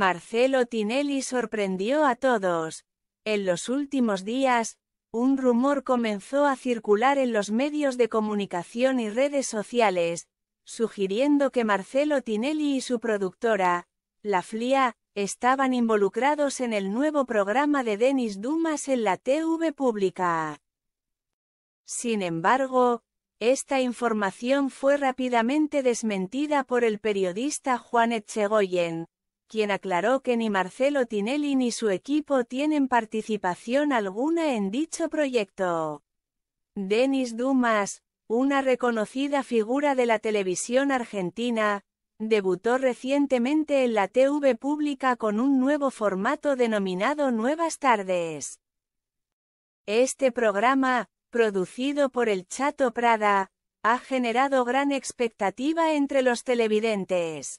Marcelo Tinelli sorprendió a todos. En los últimos días, un rumor comenzó a circular en los medios de comunicación y redes sociales, sugiriendo que Marcelo Tinelli y su productora, La Flia, estaban involucrados en el nuevo programa de Denis Dumas en la TV pública. Sin embargo, esta información fue rápidamente desmentida por el periodista Juan Echegoyen quien aclaró que ni Marcelo Tinelli ni su equipo tienen participación alguna en dicho proyecto. Denis Dumas, una reconocida figura de la televisión argentina, debutó recientemente en la TV pública con un nuevo formato denominado Nuevas Tardes. Este programa, producido por el Chato Prada, ha generado gran expectativa entre los televidentes.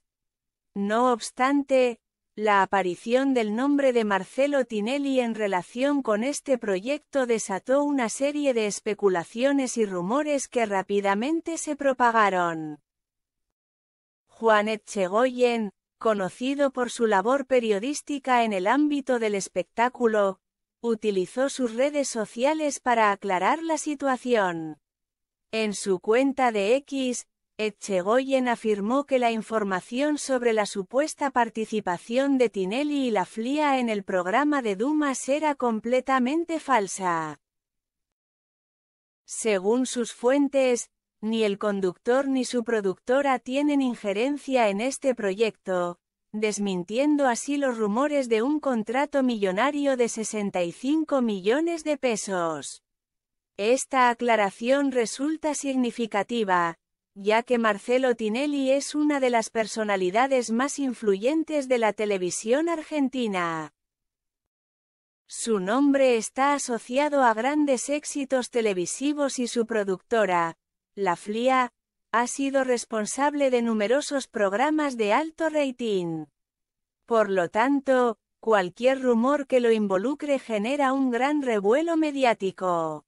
No obstante, la aparición del nombre de Marcelo Tinelli en relación con este proyecto desató una serie de especulaciones y rumores que rápidamente se propagaron. Juan Etchegoyen, conocido por su labor periodística en el ámbito del espectáculo, utilizó sus redes sociales para aclarar la situación. En su cuenta de X, Etchegoyen afirmó que la información sobre la supuesta participación de Tinelli y la FLIA en el programa de Dumas era completamente falsa. Según sus fuentes, ni el conductor ni su productora tienen injerencia en este proyecto, desmintiendo así los rumores de un contrato millonario de 65 millones de pesos. Esta aclaración resulta significativa, ya que Marcelo Tinelli es una de las personalidades más influyentes de la televisión argentina. Su nombre está asociado a grandes éxitos televisivos y su productora, La Flia, ha sido responsable de numerosos programas de alto rating. Por lo tanto, cualquier rumor que lo involucre genera un gran revuelo mediático.